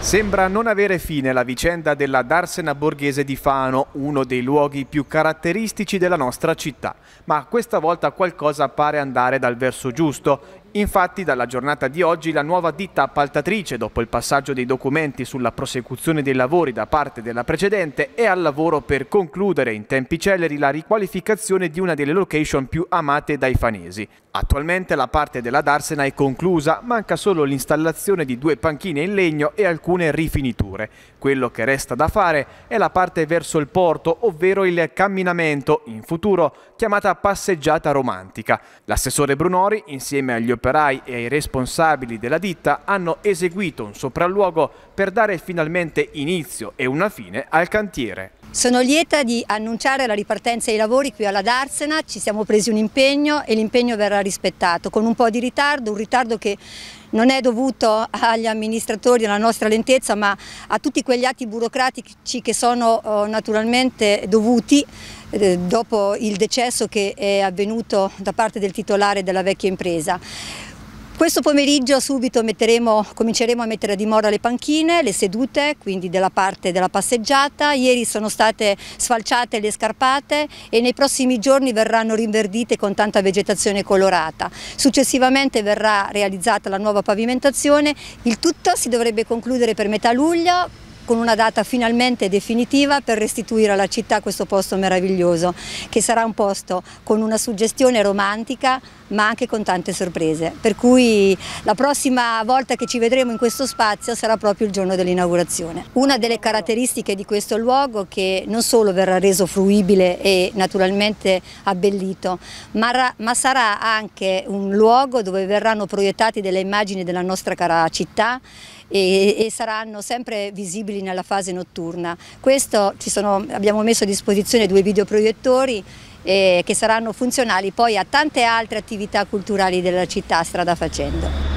Sembra non avere fine la vicenda della Darsena Borghese di Fano, uno dei luoghi più caratteristici della nostra città, ma questa volta qualcosa pare andare dal verso giusto. Infatti dalla giornata di oggi la nuova ditta appaltatrice, dopo il passaggio dei documenti sulla prosecuzione dei lavori da parte della precedente, è al lavoro per concludere in tempi celeri la riqualificazione di una delle location più amate dai fanesi. Attualmente la parte della Darsena è conclusa, manca solo l'installazione di due panchine in legno e alcune rifiniture. Quello che resta da fare è la parte verso il porto, ovvero il camminamento, in futuro chiamata passeggiata romantica. L'assessore Brunori, insieme agli operai e ai responsabili della ditta hanno eseguito un sopralluogo per dare finalmente inizio e una fine al cantiere. Sono lieta di annunciare la ripartenza dei lavori qui alla Darsena, ci siamo presi un impegno e l'impegno verrà rispettato con un po' di ritardo, un ritardo che non è dovuto agli amministratori, alla nostra lentezza, ma a tutti quegli atti burocratici che sono eh, naturalmente dovuti eh, dopo il decesso che è avvenuto da parte del titolare della vecchia impresa. Questo pomeriggio subito cominceremo a mettere a dimora le panchine, le sedute, quindi della parte della passeggiata. Ieri sono state sfalciate le scarpate e nei prossimi giorni verranno rinverdite con tanta vegetazione colorata. Successivamente verrà realizzata la nuova pavimentazione. Il tutto si dovrebbe concludere per metà luglio con una data finalmente definitiva per restituire alla città questo posto meraviglioso, che sarà un posto con una suggestione romantica ma anche con tante sorprese. Per cui la prossima volta che ci vedremo in questo spazio sarà proprio il giorno dell'inaugurazione. Una delle caratteristiche di questo luogo che non solo verrà reso fruibile e naturalmente abbellito, ma, ma sarà anche un luogo dove verranno proiettate delle immagini della nostra cara città e, e saranno sempre visibili disabili nella fase notturna. Questo, sono, abbiamo messo a disposizione due videoproiettori eh, che saranno funzionali poi a tante altre attività culturali della città strada facendo.